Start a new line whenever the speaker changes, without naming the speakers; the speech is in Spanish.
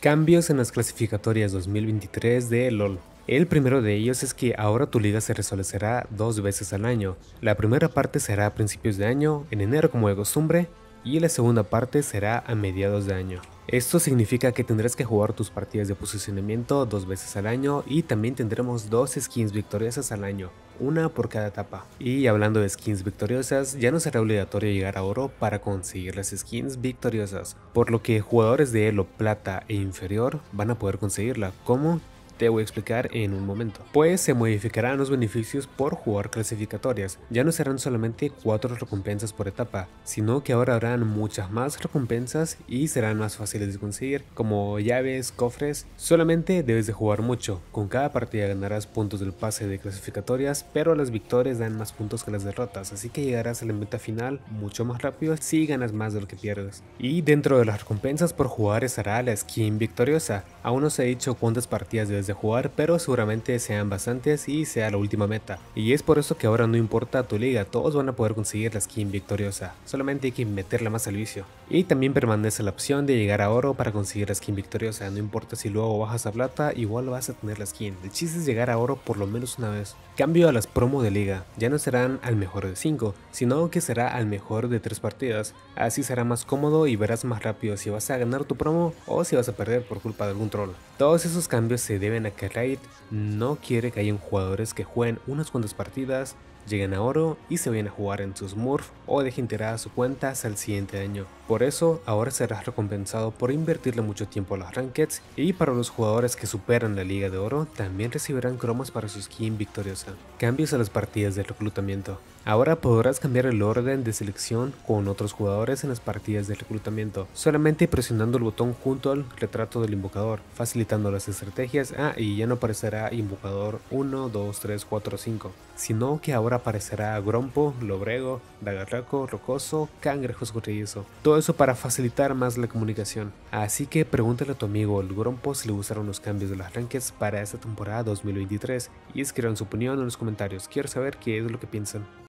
Cambios en las clasificatorias 2023 de LOL. El primero de ellos es que ahora tu liga se resolverá dos veces al año. La primera parte será a principios de año, en enero como de costumbre, y la segunda parte será a mediados de año. Esto significa que tendrás que jugar tus partidas de posicionamiento dos veces al año y también tendremos dos skins victoriosas al año, una por cada etapa. Y hablando de skins victoriosas, ya no será obligatorio llegar a oro para conseguir las skins victoriosas, por lo que jugadores de elo plata e inferior van a poder conseguirla. como te voy a explicar en un momento. Pues se modificarán los beneficios por jugar clasificatorias. Ya no serán solamente cuatro recompensas por etapa, sino que ahora habrán muchas más recompensas y serán más fáciles de conseguir, como llaves, cofres. Solamente debes de jugar mucho. Con cada partida ganarás puntos del pase de clasificatorias, pero las victorias dan más puntos que las derrotas, así que llegarás a la meta final mucho más rápido si ganas más de lo que pierdes. Y dentro de las recompensas por jugar estará la skin victoriosa. Aún no se ha dicho cuántas partidas debes jugar, pero seguramente sean bastantes y sea la última meta. Y es por eso que ahora no importa tu liga, todos van a poder conseguir la skin victoriosa, solamente hay que meterla más al vicio. Y también permanece la opción de llegar a oro para conseguir la skin victoriosa, no importa si luego bajas a plata, igual vas a tener la skin, el chiste llegar a oro por lo menos una vez. Cambio a las promo de liga, ya no serán al mejor de 5, sino que será al mejor de 3 partidas, así será más cómodo y verás más rápido si vas a ganar tu promo o si vas a perder por culpa de algún troll. Todos esos cambios se deben a que Raid no quiere que hayan jugadores que jueguen unas cuantas partidas llegan a oro y se vayan a jugar en sus Smurf o dejen a su cuenta hasta el siguiente año. Por eso, ahora serás recompensado por invertirle mucho tiempo a los Rankeds y para los jugadores que superan la Liga de Oro también recibirán cromos para su skin victoriosa. Cambios a las partidas de reclutamiento. Ahora podrás cambiar el orden de selección con otros jugadores en las partidas de reclutamiento, solamente presionando el botón junto al retrato del invocador, facilitando las estrategias. Ah, y ya no aparecerá invocador 1, 2, 3, 4, 5, sino que ahora aparecerá Grompo, Lobrego, Dagarraco, Rocoso, Cangrejos Cuchillizo. Todo eso para facilitar más la comunicación. Así que pregúntale a tu amigo el Grompo si le gustaron los cambios de los rankings para esta temporada 2023 y escriban su opinión en los comentarios. Quiero saber qué es lo que piensan.